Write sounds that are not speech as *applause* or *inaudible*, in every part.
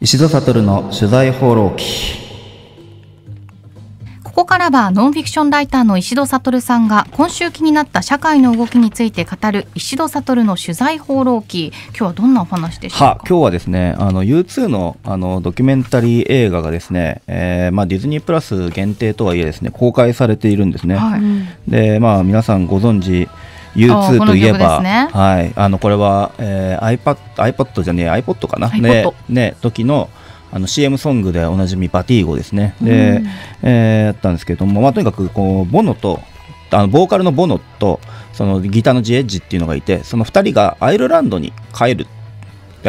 石戸悟の取材放浪記ここからはノンフィクションライターの石戸悟さんが今週気になった社会の動きについて語る石戸悟の取材放浪記今日はどんなお話でしょうか今日はですねあの U2 のあのドキュメンタリー映画がですね、えー、まあディズニープラス限定とはいえですね公開されているんですね、はい、でまあ皆さんご存知 U2 といえば、ね、はい、あのこれは、えー、iPad, iPod じゃねえ iPod かな、ねね、時のあの CM ソングでおなじみバティーゴですね、うん、で、えー、やったんですけれども、まあ、とにかくこうボノとあのボーカルのボノとそのギターのジエッジっていうのがいてその2人がアイルランドに帰る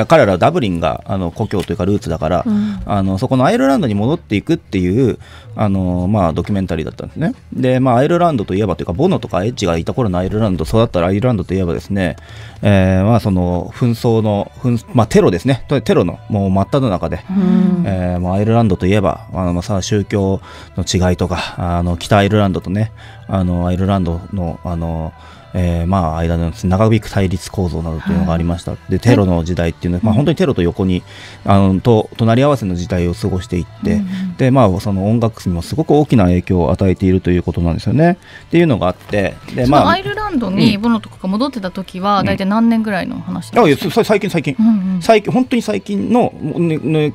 彼らダブリンがあの故郷というかルーツだから、うん、あのそこのアイルランドに戻っていくっていうあの、まあ、ドキュメンタリーだったんですねで、まあ、アイルランドといえばというかボノとかエッジがいた頃のアイルランド育ったらアイルランドといえばですね、えー、まあその紛争の紛、まあ、テロですねテロのもう真っ只中で、うん、えー、まあ、アイルランドといえばあの、まあ、宗教の違いとかあの北アイルランドとねあのアイルランドのあのえー、まあ間の長引く対立構造などというのがありました、はい、でテロの時代っていうのは、まあ、本当にテロと横にあのと隣り合わせの時代を過ごしていって、うん、でまあ、その音楽にもすごく大きな影響を与えているということなんですよね。っていうのがあってで、まあ、アイルランドにボノとかが戻ってた時は、大体何年ぐらいの話ですか、うん、最近最近うんうん、最近本当に最近の,、ねね、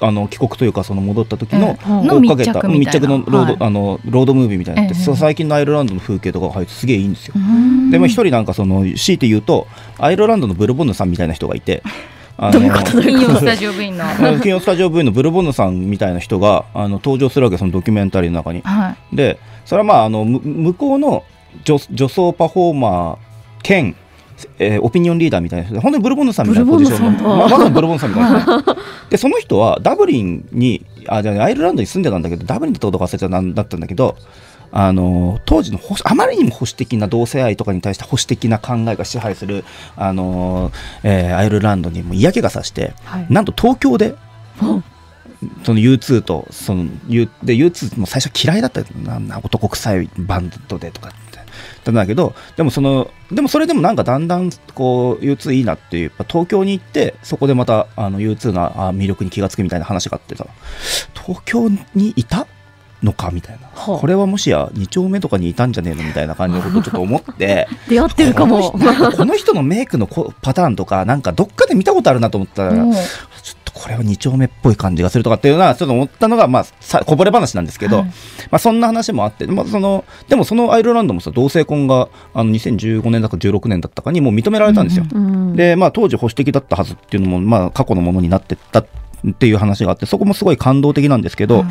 あの帰国というかその戻った時の,、追っかけた密着のロード、はい、あのロードムービーみたいなって、え最近のアイルランドの風景とかが入ってすげえいいんですよ。うんでも一人なんかその強いて言うとアイルランドのブルボンヌさんみたいな人がいて。*laughs* う金曜スタジオ部員の *laughs* スタジオ部員のブルボンヌさんみたいな人があの登場するわけそのドキュメンタリーの中に、はい、でそれはまああの向こうの女女装パフォーマー兼えー、オピニオンリーダーみたいな人で本当にブルボンヌさんみたいなポジションまあ、まさにブルボンヌさんみたいな *laughs* でその人はダブリンにあじゃアイルランドに住んでたんだけどダブリンってとこ忘れちゃなんだったんだけどあの当時の保あまりにも保守的な同性愛とかに対して保守的な考えが支配するあの、えー、アイルランドにも嫌気がさして、はい、なんと東京で、その U2 とその U で U2 も最初嫌いだったなんな男臭いバンドでとかってたんだけどでもそのでもそれでもなんかだんだんこう U2 いいなっていう東京に行ってそこでまたあの U2 の魅力に気が付くみたいな話があってさ東京にいたのかみたいな、はあ、これはもしや2丁目とかにいたんじゃねえのみたいな感じのことをちょっと思って *laughs* 出会ってるかもこの人のメイクのパターンとかなんかどっかで見たことあるなと思ったら、うん、ちょっとこれは2丁目っぽい感じがするとかっていうのはちょっと思ったのが、まあ、さこぼれ話なんですけど、はい、まあ、そんな話もあって、まあ、そのでもそのアイルランドもさ同性婚があの2015年だか16年だったかにもう認められたんですよ。うんうん、で、まあ、当時保守的だったはずっていうのも、まあ、過去のものになってたってっていう話があって、そこもすごい感動的なんですけど、うん、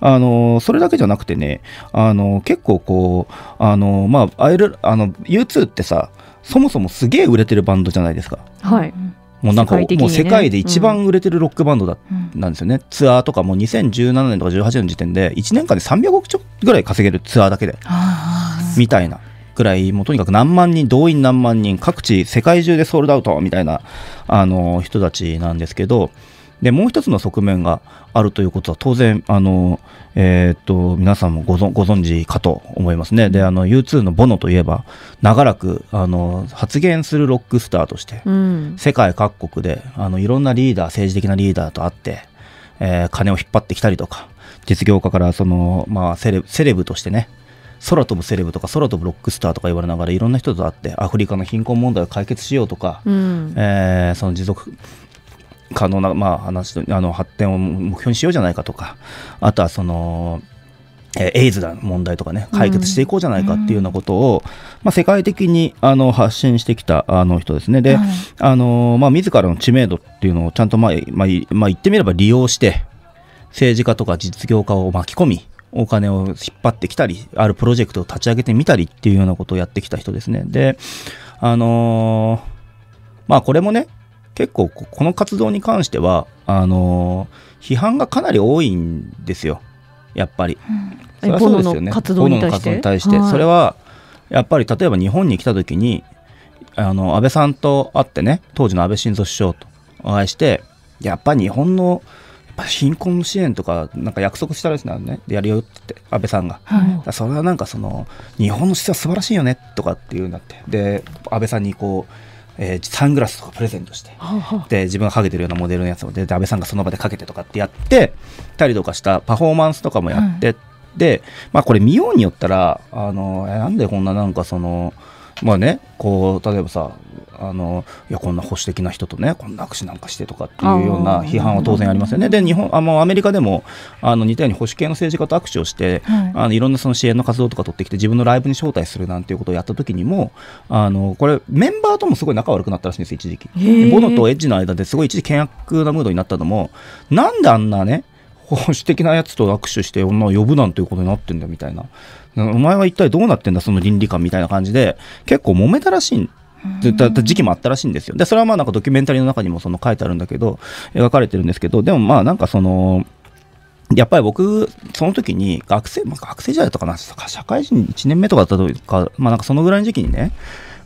あのそれだけじゃなくてね、あの結構こう、あのまあ、U2 ってさ、そもそもすげえ売れてるバンドじゃないですか。はいもうなんか、ね、もう世界で一番売れてるロックバンドだ、うん、なんですよね、ツアーとかも2017年とか18年の時点で1年間で300億ちょぐらい稼げるツアーだけでみたいなぐらいもうとにかく何万人動員何万人各地世界中でソールドアウトみたいなあの人たちなんですけどでもう一つの側面があるということは当然あの、えー、っと皆さんもご存知かと思いますねであの U2 のボノといえば長らくあの発言するロックスターとして、うん、世界各国であのいろんなリーダー政治的なリーダーと会って、えー、金を引っ張ってきたりとか実業家からその、まあ、セレセレブとしてね空飛ぶセレブとか空飛ぶロックスターとか言われながらいろんな人と会ってアフリカの貧困問題を解決しようとか、うん、えー、その持続可能な、まあ、話あの発展を目標にしようじゃないかとかあとはその、えエイズの問題とかね解決していこうじゃないかっていうようなことを、うん、まあ、世界的にあの発信してきたあの人ですねで、はい、あのまあ、自らの知名度っていうのをちゃんと、まあまあまあ、言ってみれば利用して政治家とか実業家を巻き込みお金を引っ張ってきたりあるプロジェクトを立ち上げてみたりっていうようなことをやってきた人ですねであのー、まあこれもね結構この活動に関してはあの批判がかなり多いんですよやっぱり、うん、それはそうですよね活動に対して。それはやっぱり例えば日本に来た時にあの安倍さんと会ってね当時の安倍晋三首相とお会いしてやっぱ日本の貧困支援とかなんか約束したらしいんねやるよって安倍さんが、はい、それはなんかその日本の姿勢は素晴らしいよねとかっていうんだってで安倍さんにこうえー、サングラスとかプレゼントして、で、自分がかけてるようなモデルのやつを、で、安倍さんがその場でかけてとかってやって、たりとかしたパフォーマンスとかもやって、うん、で、まあこれ見ようによったら、あの、なんでこんななんかその、まあね、こう、例えばさ、あのいやこんな保守的な人とねこんな握手なんかしてとかっていうような批判は当然ありますよね。で日本あもうアメリカでもあの似たように保守系の政治家と握手をして、はい、あのいろんなその支援の活動とか取ってきて自分のライブに招待するなんていうことをやった時にもあのこれメンバーともすごい仲悪くなったらしいんです一時期。ボノとエッジの間ですごい一時険悪なムードになったのもなんであんなね保守的なやつと握手して女を呼ぶなんていうことになってんだみたいな。お前は一体どうなってんだその倫理観みたいな感じで結構揉めたらしいっといった時期もあったらしいんですよ。で、それはまあなんかドキュメンタリーの中にもその書いてあるんだけど、描かれてるんですけど、でもまあなんかその、やっぱり僕、その時に学生、まあ、学生時代とかな、んですか、社会人1年目とかだったというか、まあなんかそのぐらいの時期にね、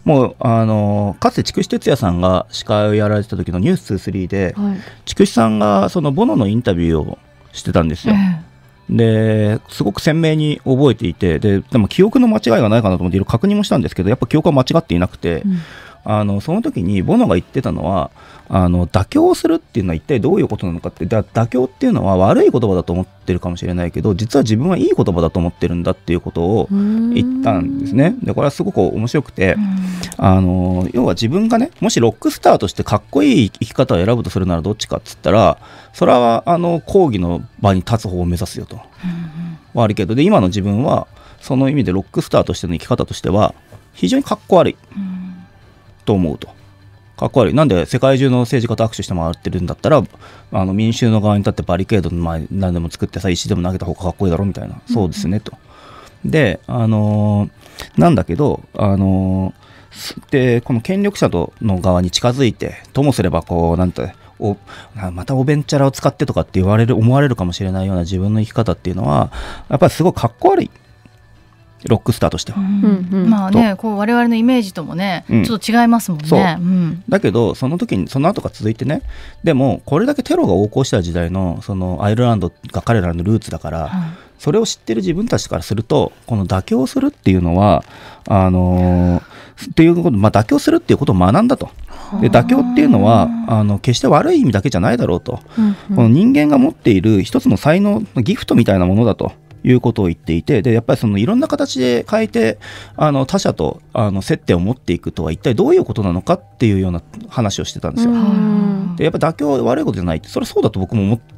もうあのかつて筑紫哲也さんが司会をやられてた時の「ニュース2 3で、はい、筑紫さんがそのボノのインタビューをしてたんですよ。えーで、すごく鮮明に覚えていて、で、でも記憶の間違いがないかなと思っていろいろ確認もしたんですけど、やっぱ記憶は間違っていなくて、うんあのその時にボノが言ってたのはあの妥協するっていうのは一体どういうことなのかってだ妥協っていうのは悪い言葉だと思ってるかもしれないけど実は自分はいい言葉だと思ってるんだっていうことを言ったんですね。でこれはすごく面白くてあの要は自分がねもしロックスターとしてかっこいい生き方を選ぶとするならどっちかっつったらそれはあの講義の場に立つ方を目指すよと。悪あるけどで今の自分はその意味でロックスターとしての生き方としては非常にかっこ悪い、うと思うと。かっこ悪い。なんで世界中の政治家と握手して回ってるんだったら、あの民衆の側に立ってバリケードの前に何でも作ってさ、石でも投げた方がかっこいいだろみたいな、そうですねと。で、あのー、なんだけど、あのー、で、この権力者との側に近づいて、ともすればこう、なんて、おまたおべんちゃらを使ってとかって言われる思われるかもしれないような自分の生き方っていうのはやっぱりすごいかっこ悪いロックスターとしては。まあねこう我々のイメージともね、ちょっと違いますもんね。だけどその時にその後が続いてねでもこれだけテロが横行した時代のそのアイルランドが彼らのルーツだから。それを知ってる自分たちからするとこの妥協するっていうのはあのー、っていうこと、まあ、妥協するっていうことを学んだと。で妥協っていうのはあの決して悪い意味だけじゃないだろうと、うんうん、この人間が持っている一つの才能ギフトみたいなものだということを言っていて、で、やっぱりそのいろんな形で変えて、あの、他者と、あの、接点を持っていくとは一体どういうことなのかっていうような話をしてたんですよ。で、やっぱ妥協悪いことじゃないって、それそうだと僕も思って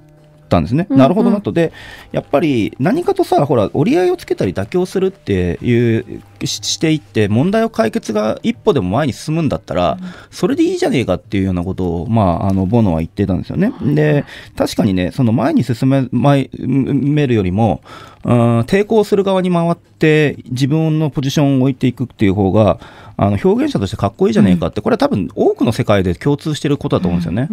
ったんですね、うんうん、なるほどなとでやっぱり何かとさほら折り合いをつけたり妥協するっていうしていって問題を解決が一歩でも前に進むんだったら、うん、それでいいじゃねえかっていうようなことを、まあ、あのボノは言ってたんですよね。で確かにねその前に進め前めるよりも抵抗する側に回って自分のポジションを置いていくっていう方があの表現者としてかっこいいじゃねえかって、これは多分多くの世界で共通してることだと思うんですよね。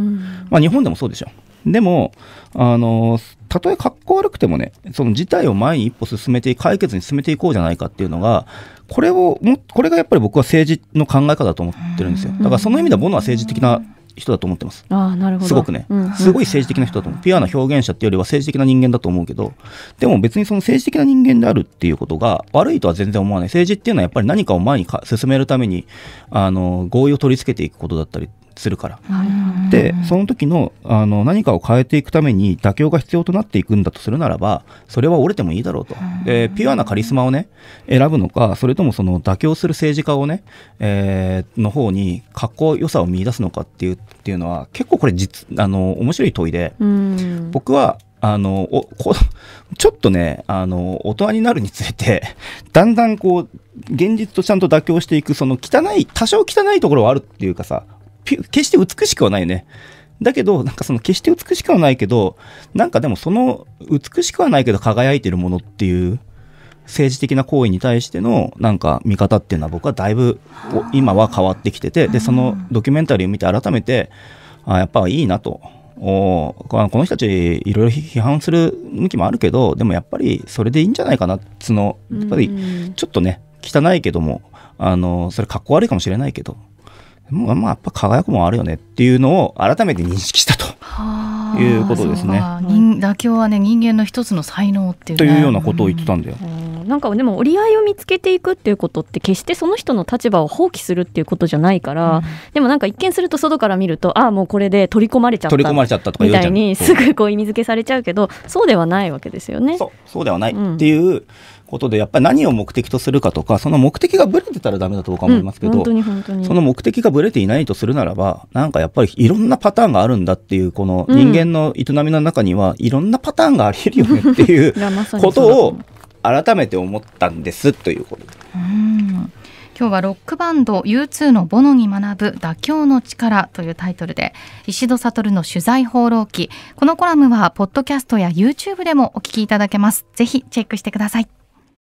まあ、日本でもそうでしょ。でも、あの、たとえかっこ悪くてもね、その事態を前に一歩進めて、解決に進めていこうじゃないかっていうのが、これをも、これがやっぱり僕は政治の考え方だと思ってるんですよ。だからその意味では、ボノは政治的な人だと思ってます。あなるほどすごくね、うんうん、すごい政治的な人だと思う。ピュアな表現者っていうよりは政治的な人間だと思うけど、でも別にその政治的な人間であるっていうことが悪いとは全然思わない。政治っていうのはやっぱり何かを前に進めるために、あの、合意を取り付けていくことだったりするから。でその時のあの何かを変えていくために妥協が必要となっていくんだとするならばそれは折れてもいいだろうと。でピュアなカリスマをね選ぶのかそれともその妥協する政治家をね、えー、の方に格好良よさを見出すのかっていうっていうのは結構これ実あの面白い問いで僕はあのおこ *laughs* ちょっとねあの大人になるにつれて *laughs* だんだんこう現実とちゃんと妥協していくその汚い多少汚いところはあるっていうかさ決して美しくはないね。だけど、なんかその決して美しくはないけど、なんかでもその美しくはないけど輝いてるものっていう政治的な行為に対してのなんか見方っていうのは僕はだいぶ今は変わってきてて、で、そのドキュメンタリーを見て改めて、あやっぱいいなと。おこの人たちいろいろ批判する向きもあるけどでもやっぱりそれでいいんじゃないかなそのやっぱりちょっとね汚いけどもあのそれかっこ悪いかもしれないけどまあ、まあ、やっぱ輝くもあるよねっていうのを改めて認識したと。いうことですね。妥協はね人間の一つの才能っていう、ね、というようなことを言ってたんだよ。うんうん、なんかでも折り合いを見つけていくっていうことって決してその人の立場を放棄するっていうことじゃないから、うん、でもなんか一見すると外から見るとああもうこれで取り込まれちゃった取り込まれちゃったとかみた *laughs* いにすぐこう意味付けされちゃうけどそうではないわけですよね。そうそうではないっていう、ことでやっぱり何を目的とするかとかその目的がぶれてたらダメだと僕は思いますけど、その目的がぶれていないとするならばなんかやっぱりいろんなパターンがあるんだっていうこの人間の営みの中にはいろんなパターンがありえるよねっていう *laughs* ことを改めて思ったんですということで今日はロックバンド U2 のボノに学ぶ妥協の力というタイトルで石戸悟の取材放浪記このコラムはポッドキャストや YouTube でもお聞きいただけますぜひチェックしてください